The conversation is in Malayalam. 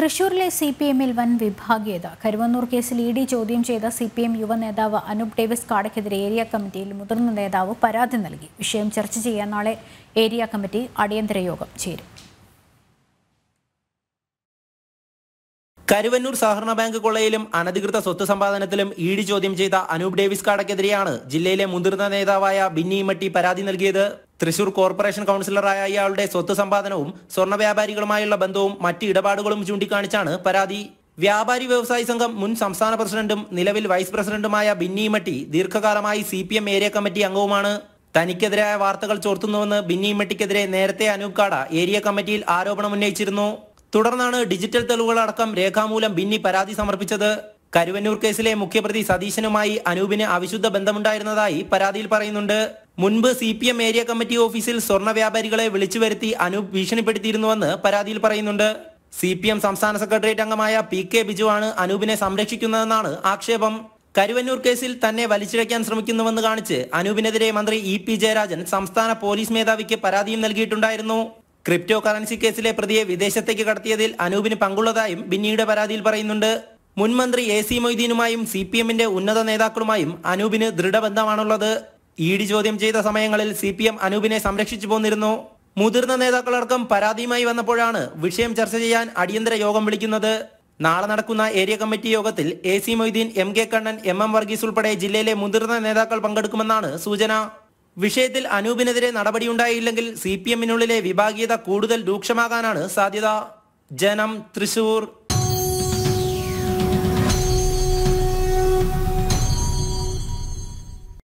തൃശൂരിലെ സി പി എമ്മിൽ വൻ വിഭാഗീയത കരുവന്നൂർ കേസിൽ ഇ ഡി ചോദ്യം ചെയ്ത സി പി എം യുവ നേതാവ് അനൂപ് ഡേവിസ് കാടയ്ക്കെതിരെ ഏരിയ കമ്മിറ്റിയിൽ മുതിർന്ന നേതാവ് പരാതി നൽകി വിഷയം ചർച്ച ചെയ്യാൻ നാളെ ഏരിയ കമ്മിറ്റി അടിയന്തര യോഗം ചേരും കരുവന്നൂർ സഹകരണ ബാങ്ക് കൊള്ളയിലും അനധികൃത സ്വത്ത് സമ്പാദനത്തിലും ഇഡി ചോദ്യം ചെയ്ത അനൂപ് ഡേവിസ് കാടക്കെതിരെയാണ് ജില്ലയിലെ മുതിർന്ന നേതാവായ ബിന്നി മട്ടി പരാതി നൽകിയത് തൃശൂർ കോർപ്പറേഷൻ കൌൺസിലറായ ഇയാളുടെ സ്വത്ത് സമ്പാദനവും സ്വർണ്ണ വ്യാപാരികളുമായുള്ള ബന്ധവും മറ്റ് ഇടപാടുകളും ചൂണ്ടിക്കാണിച്ചാണ് പരാതി വ്യാപാരി വ്യവസായി സംഘം മുൻ സംസ്ഥാന പ്രസിഡന്റും നിലവിൽ വൈസ് പ്രസിഡന്റുമായ ബിന്നി മട്ടി ദീർഘകാലമായി C P M area committee അംഗവുമാണ് തനിക്കെതിരായ വാർത്തകൾ ചോർത്തുന്നുവെന്ന് ബിന്നി മട്ടിക്കെതിരെ നേരത്തെ അനൂപ് കാട ഏരിയ കമ്മിറ്റിയിൽ ആരോപണം ഉന്നയിച്ചിരുന്നു തുടർന്നാണ് ഡിജിറ്റൽ തെളിവുകളടക്കം രേഖാമൂലം ബിന്നി പരാതി സമർപ്പിച്ചത് കരുവന്നൂർ കേസിലെ മുഖ്യപ്രതി സതീശനുമായി അനൂപിന് അവിശുദ്ധ ബന്ധമുണ്ടായിരുന്നതായി പരാതിയിൽ പറയുന്നുണ്ട് മുൻപ് C P M area committee ഓഫീസിൽ സ്വർണ്ണ വ്യാപാരികളെ വിളിച്ചു വരുത്തി അനൂപ് ഭീഷണിപ്പെടുത്തിയിരുന്നുവെന്ന് പരാതിയിൽ പറയുന്നുണ്ട് സി പി എം സംസ്ഥാന സെക്രട്ടേറിയറ്റ് അംഗമായ പി കെ ബിജു ആണ് അനൂപിനെ സംരക്ഷിക്കുന്നതെന്നാണ് ആക്ഷേപം കരുവന്നൂർ കേസിൽ തന്നെ വലിച്ചിഴയ്ക്കാൻ ശ്രമിക്കുന്നുവെന്ന് കാണിച്ച് അനൂപിനെതിരെ മന്ത്രി ഇ പി ജയരാജൻ സംസ്ഥാന പോലീസ് മേധാവിക്ക് പരാതിയും നൽകിയിട്ടുണ്ടായിരുന്നു ക്രിപ്റ്റോ കറൻസി കേസിലെ പ്രതിയെ വിദേശത്തേക്ക് കടത്തിയതിൽ അനൂപിന് പങ്കുള്ളതായും ബിന്നിയുടെ പരാതിയിൽ പറയുന്നുണ്ട് മുൻമന്ത്രി എ സി മൊയ്തീനുമായും സി പി എമ്മിന്റെ ഉന്നത നേതാക്കളുമായും അനൂപിന് ദൃഢബന്ധമാണുള്ളത് ഇ ഡി ചോദ്യം ചെയ്ത സമയങ്ങളിൽ സി പി എം അനൂപിനെ സംരക്ഷിച്ചു പോന്നിരുന്നു മുതിർന്ന നേതാക്കളടക്കം പരാതിയുമായി വന്നപ്പോഴാണ് വിഷയം ചർച്ച ചെയ്യാൻ അടിയന്തര യോഗം വിളിക്കുന്നത് നാളെ നടക്കുന്ന ഏരിയ കമ്മിറ്റി യോഗത്തിൽ A C Moideen M K Kannan M M Varghese ഉൾപ്പെടെ ജില്ലയിലെ മുതിർന്ന നേതാക്കൾ പങ്കെടുക്കുമെന്നാണ് സൂചന വിഷയത്തിൽ അനൂപിനെതിരെ നടപടിയുണ്ടായില്ലെങ്കിൽ സി പി എമ്മിനുള്ളിലെ വിഭാഗീയത കൂടുതൽ രൂക്ഷമാകാനാണ് സാധ്യത ജനം തൃശൂർ